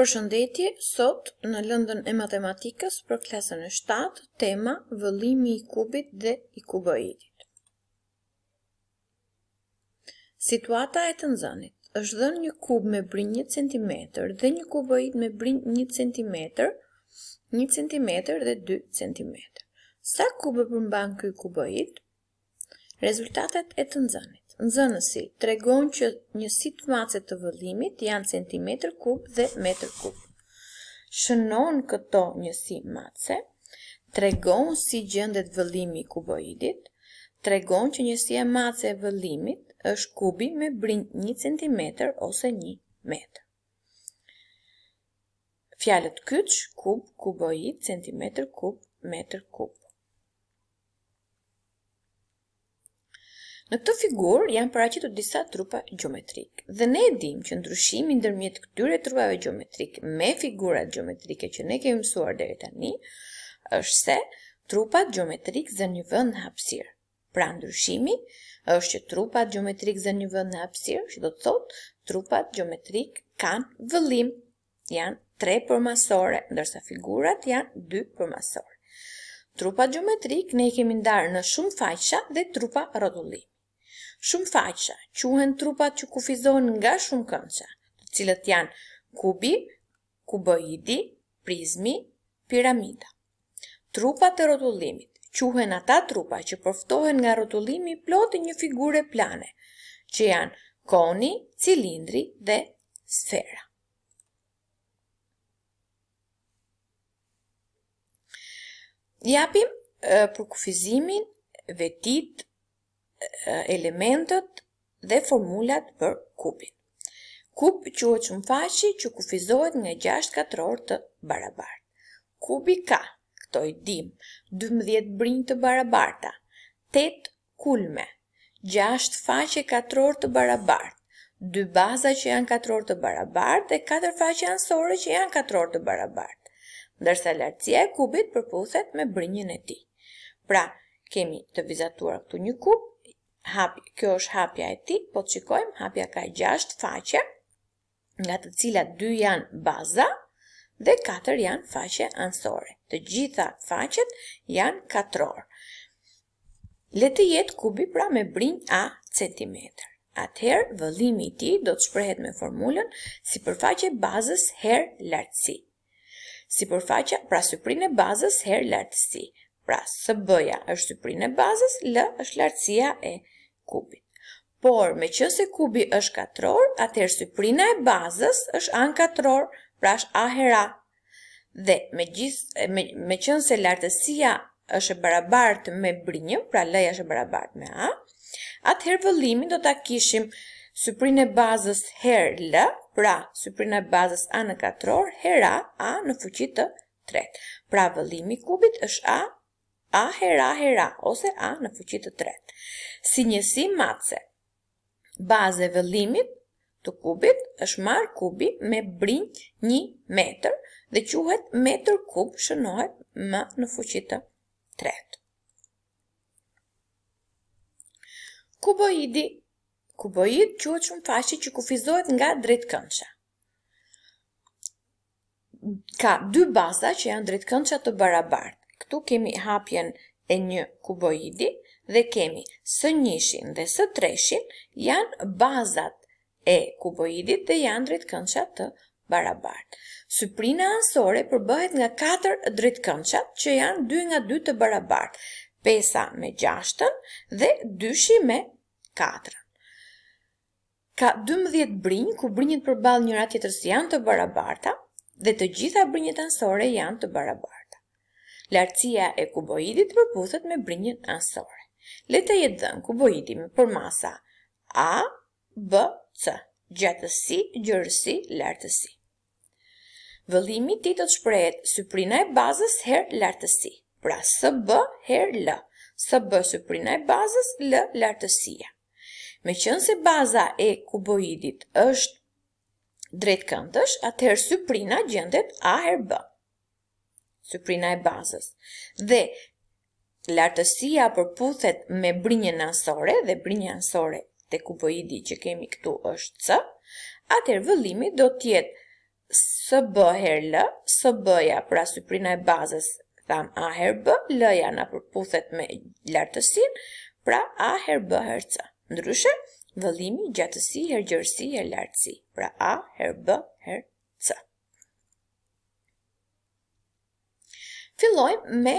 Për shëndetje, sot në lëndën e matematikës për klasën e 7, tema vëllimi i kubit dhe i kuboidit. Situata e të nëzënit, është dhe një kub me brin 1 cm dhe një kuboid me brin 1 cm, 1 cm dhe 2 cm. Sa kubë përmban këj kuboid? Rezultatet e të nëzënit nëzënësi tregon që njësit macet të vëllimit janë centimetr kub dhe metr kub. Shënon këto njësi mace, tregon si gjëndet vëllimi kuboidit, tregon që njësi e mace e vëllimit është kubi me brinjë një centimetr ose një metr. Fjallët kyç, kub, kuboid, centimetr kub, metr kub. Në këtë figurë janë paraqitur disa trupa gjeometrik. Dhe ne e që ndryshimi ndërmjet këtyre trupave gjeometrik me figurat gjeometrike që ne kemi mësuar deri tani është se trupat gjeometrik zënë një vënd në hapsirë. Pra ndryshimi është që trupat gjeometrik zënë një vënd në hapsirë, që do të thotë trupat gjeometrik kanë vëllim, janë tre përmasore, ndërsa figurat janë dy përmasore. Trupa gjeometrik ne i kemi ndarë në shumë faqa dhe trupa rodullim shumë faqësha, quhen trupat që kufizohen nga shumë të cilët janë kubi, kuboidi, prizmi, piramida. Trupat e rotullimit, quhen ata trupa që përftohen nga rotullimi plotë një figure plane, që janë koni, cilindri dhe sfera. Japim për kufizimin vetit të elementët dhe formulat për kupin. Kup quhet shumë faqi që kufizohet nga 6 katror të barabartë. Kubi ka, këto i dim, 12 brinjë të barabarta, 8 kulme, 6 faqe katror të barabartë, 2 baza që janë katror të barabartë dhe 4 faqe ansore që janë katror të barabartë. Ndërsa lartësia e kubit përputhet me brinjën e tij. Pra, kemi të vizatuar këtu një kub kjo është hapja e ti, po të qikojmë, hapja ka 6 faqe, nga të cilat 2 janë baza, dhe 4 janë faqe ansore. Të gjitha faqet janë katëror. Letë jetë kubi pra me brinj a centimetrë. Atëherë, vëllimi i ti do të shprehet me formulën si përfaqe bazës her lartësi. Si përfaqe, pra syprin bazës her lartësi. Pra, së bëja është syprinë e bazës, lë është lartësia e kubit. Por, me që se kubi është katror, atërë syprinë e bazës është anë katror, pra është a hera. Dhe, me, gjithë, qënë se lartësia është e barabartë me brinjë, pra lëja është e barabartë me a, atëherë vëllimin do të kishim syprinë e bazës her lë, pra syprinë e bazës a në katror, hera a, a në fuqit të tretë. Pra vëllimi kubit është a a hera hera ose a në fuqit të tret. Si njësi matëse, baze vëllimit të kubit është marë kubi me brinjë një metër dhe quhet metër kub shënohet më në fuqit të tret. Kuboidi, kuboid quhet shumë faqit që kufizohet nga dritë këndësha. Ka dy baza që janë dritë këndësha të barabartë këtu kemi hapjen e një kuboidi dhe kemi së njëshin dhe së treshin janë bazat e kuboidit dhe janë dritë të barabart. Suprina ansore përbëhet nga 4 dritë që janë 2 nga 2 të barabart, 5 me 6 dhe 2 me 4. Ka 12 brinjë, ku brinjët përbal njëra njërat janë të barabarta dhe të gjitha brinjët ansore janë të barabarta. Lartësia e kuboidit përputhet me brinjën ansore. Leta jetë dhe në me për masa A, B, C, gjatësi, gjërësi, lartësi. Vëllimi ti të të shprejet, syprina e bazës her lartësi, pra së B her L, së B syprina e bazës L lartësia. Me qënë se baza e kuboidit është drejtë këndësh, atëherë syprina gjendet A her B syprina e bazës. Dhe lartësia përputhet me brinjën ansore dhe brinjën ansore të kuboidi që kemi këtu është C, atër vëllimi do tjetë së her lë, së bëja pra syprina e bazës tham A her bë, lëja në përputhet me lartësin, pra A her bë her C. Ndryshe, vëllimi gjatësi her gjërësi her lartësi, pra A her bë her C. Fillojmë me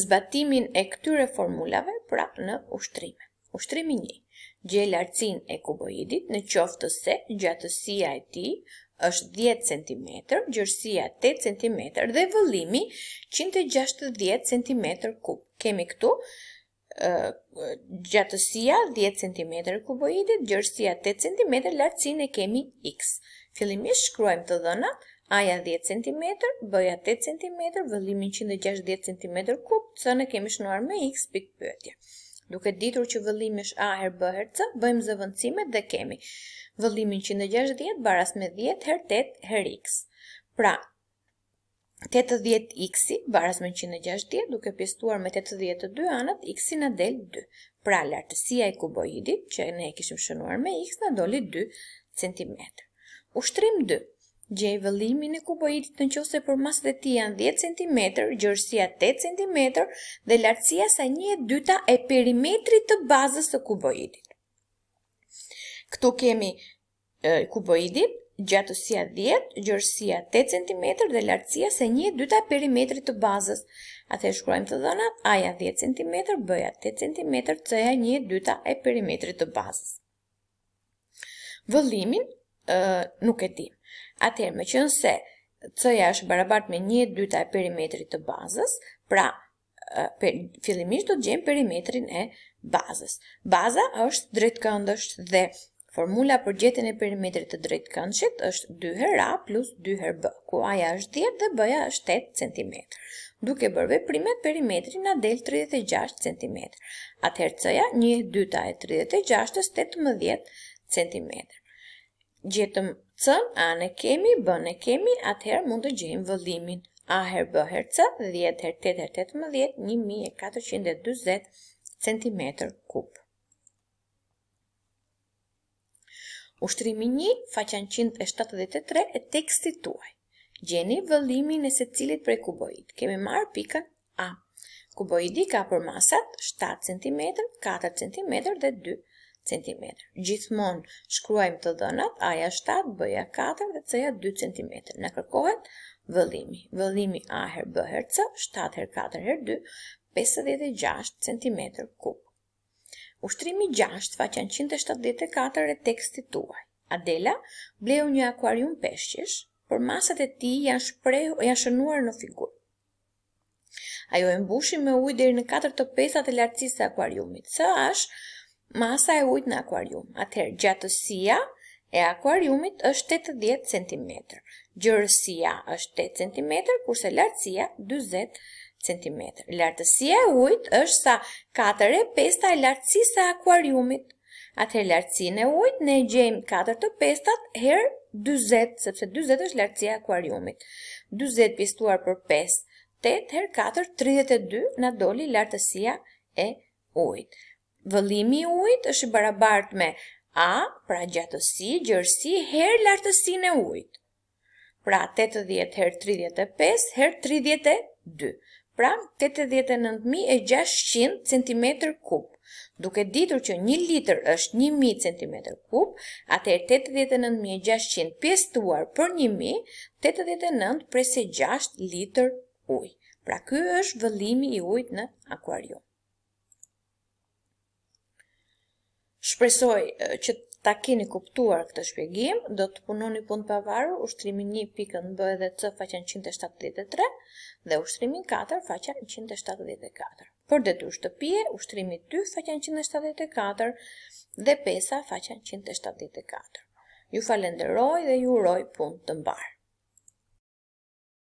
zbatimin e këtyre formulave pra në ushtrime. Ushtrimi një, gje lartësin e kuboidit në qoftë se gjatësia e ti është 10 cm, gjërësia 8 cm dhe vëllimi 160 cm kub. Kemi këtu gjatësia 10 cm kuboidit, gjërësia 8 cm, lartësin e kemi x. Fillimisht shkruajmë të dhënat, aja 10 cm, bëja 8 cm, vëllimin 160 cm kub, C në kemi shnuar me x pikë pëtje. Duke ditur që vëllimi është a her bëherë C, bëjmë zëvëndësimet dhe kemi vëllimin 160 baras me 10 her 8 her x. Pra, 80x baras me 160 duke pjestuar me 82 anët, x i në del 2. Pra, lartësia i kuboidit që ne e kishim shënuar me x në doli 2 cm. Ushtrim 2. Gjej vëllimin e kuboidit në qose për mas dhe ti janë 10 cm, gjërësia 8 cm dhe lartësia sa një e dyta e perimetrit të bazës të kuboidit. Këtu kemi e, kuboidit, gjatësia 10, gjërësia 8 cm dhe lartësia sa një e dyta e perimetrit të bazës. Athe shkruajmë të dhënat, aja 10 cm, bëja 8 cm, cëja një e dyta e perimetrit të bazës. Vëllimin nuk e dimë. Atëherë, më qënë se C-ja është barabart me një 2 e perimetrit të bazës, pra fillimisht do të gjemë perimetrin e bazës. Baza është drejtë dhe formula për gjetin e perimetrit të drejtë këndëshit është 2 her A plus 2 B, ku aja është 10 dhe bëja është 8 cm. Duke bërve veprimet, perimetri na del 36 cm. Atëherë C-ja një 2 e 36 është 18 cm gjetëm cën, a në kemi, b në kemi, atëherë mund të gjejmë vëllimin. A her b her c, 10 her 8 her 8 më 10, 1420 cm kub. Ushtrimi një, faqan 173 e teksti tuaj. Gjeni vëllimin e se cilit prej kuboid. Kemi marë pikën A. Kuboidi ka për masat 7 cm, 4 cm dhe 2 cm cm. Gjithmonë shkruajmë të dhënat, aja 7, bëja 4 dhe c-ja 2 cm. Në kërkohet vëllimi. Vëllimi a her b her c, 7 her 4 her 2, 56 cm kub. Ushtrimi 6 faqen 174 e tekstit tuaj. Adela bleu një akuarium peshqish, por masat e ti janë, janë shënuar në figur. Ajo e mbushi me ujë deri në 4 të 5 e lartësisë së akuariumit. Ca është Masa e ujt në akuarium. Atëherë, gjatësia e akuariumit është 80 cm. Gjërësia është 8 cm, kurse lartësia 20 cm. Lartësia e ujt është sa 4 e 5 e lartësisa e akuariumit. Atëherë, lartësin e ujt ne gjejmë 4 të 5 her 20 20, sepse 20 është lartësia e akuariumit. 20 pistuar për 5, 8 her 4, 32 në doli lartësia e ujtë vëllimi i ujit është i barabart me A, pra gjatësi, gjërësi, her lartësi në ujit. Pra 80 her 35 her 32. Pra 89.600 cm kub. Duke ditur që 1 liter është 1000 cm kub, atër 89.600 pjestuar për 1000, 89 prese 6 liter uj. Pra kjo është vëllimi i ujt në akvarium. Shpresoj që ta keni kuptuar këtë shpjegim, do të punoni punë pavarë, ushtrimin 1 pikën b dhe c faqen 173 dhe ushtrimin 4 faqen 174. Për detyrë shtëpie, ushtrimi 2 faqen 174 dhe 5 faqen 174. Ju falenderoj dhe ju uroj punë të mbarë.